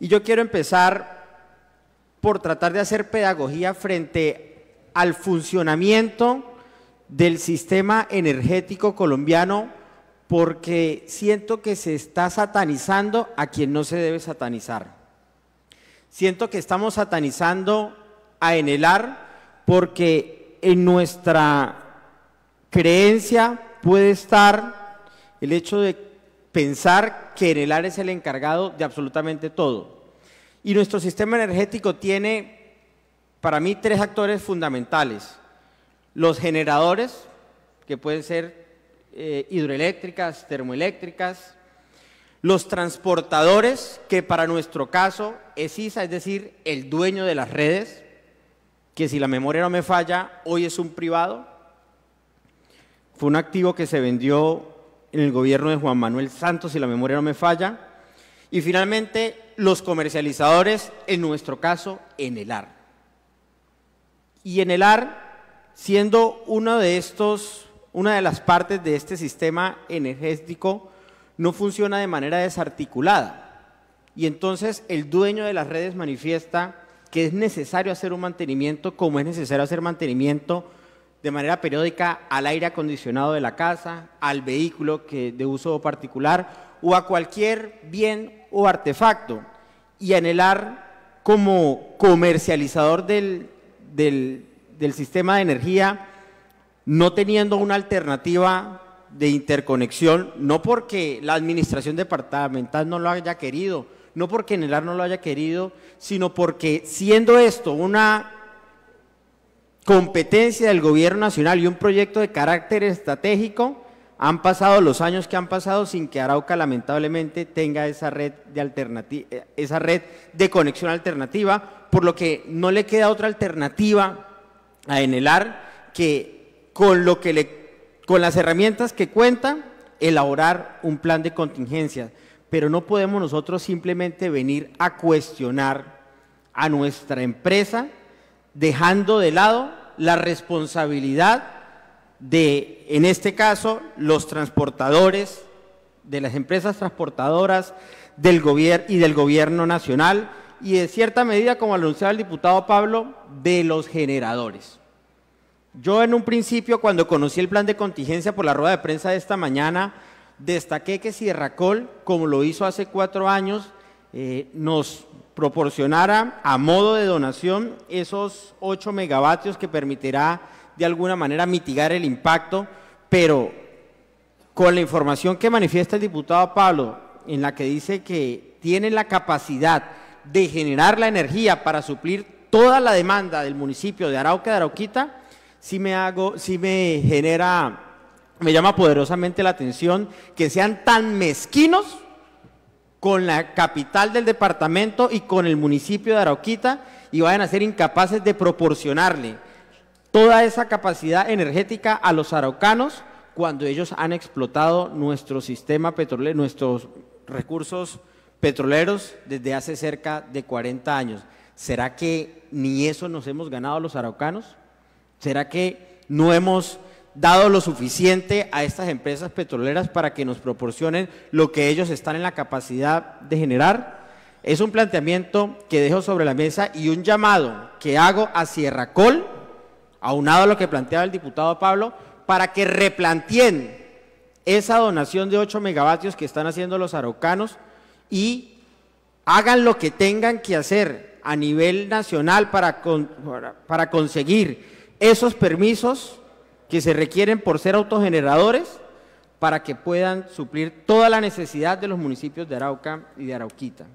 Y yo quiero empezar por tratar de hacer pedagogía frente al funcionamiento del sistema energético colombiano porque siento que se está satanizando a quien no se debe satanizar. Siento que estamos satanizando a Enelar porque en nuestra creencia puede estar el hecho de pensar que el área es el encargado de absolutamente todo. Y nuestro sistema energético tiene, para mí, tres actores fundamentales. Los generadores, que pueden ser eh, hidroeléctricas, termoeléctricas. Los transportadores, que para nuestro caso es ISA, es decir, el dueño de las redes, que si la memoria no me falla, hoy es un privado. Fue un activo que se vendió en el gobierno de Juan Manuel Santos, si la memoria no me falla. Y finalmente, los comercializadores, en nuestro caso, en el AR. Y en el AR, siendo uno de estos, una de las partes de este sistema energético, no funciona de manera desarticulada. Y entonces el dueño de las redes manifiesta que es necesario hacer un mantenimiento como es necesario hacer mantenimiento de manera periódica al aire acondicionado de la casa, al vehículo que de uso particular o a cualquier bien o artefacto y anhelar como comercializador del, del, sistema de energía, no teniendo una alternativa de interconexión, no porque la administración departamental no lo haya querido, no porque e AR no lo haya querido, sino porque siendo esto una competencia del gobierno nacional y un proyecto de carácter estratégico, han pasado los años que han pasado sin que Arauca lamentablemente tenga esa red de, esa red de conexión alternativa, por lo que no le queda otra alternativa a Enelar que con, lo que le, con las herramientas que cuenta elaborar un plan de contingencia, pero no podemos nosotros simplemente venir a cuestionar a nuestra empresa dejando de lado la responsabilidad de, en este caso, los transportadores, de las empresas transportadoras del y del gobierno nacional y en cierta medida, como anunciaba el diputado Pablo, de los generadores. Yo en un principio, cuando conocí el plan de contingencia por la rueda de prensa de esta mañana, destaqué que Sierracol, como lo hizo hace cuatro años, eh, nos proporcionara a modo de donación esos 8 megavatios que permitirá de alguna manera mitigar el impacto, pero con la información que manifiesta el diputado Pablo, en la que dice que tiene la capacidad de generar la energía para suplir toda la demanda del municipio de Arauca de Arauquita, si me hago, si me genera, me llama poderosamente la atención que sean tan mezquinos con la capital del departamento y con el municipio de Arauquita y vayan a ser incapaces de proporcionarle toda esa capacidad energética a los araucanos cuando ellos han explotado nuestro sistema petrolero, nuestros recursos petroleros desde hace cerca de 40 años. ¿Será que ni eso nos hemos ganado los araucanos? ¿Será que no hemos dado lo suficiente a estas empresas petroleras para que nos proporcionen lo que ellos están en la capacidad de generar. Es un planteamiento que dejo sobre la mesa y un llamado que hago a Sierra Col, aunado a lo que planteaba el diputado Pablo, para que replanteen esa donación de 8 megavatios que están haciendo los araucanos y hagan lo que tengan que hacer a nivel nacional para, para conseguir esos permisos que se requieren por ser autogeneradores para que puedan suplir toda la necesidad de los municipios de Arauca y de Arauquita.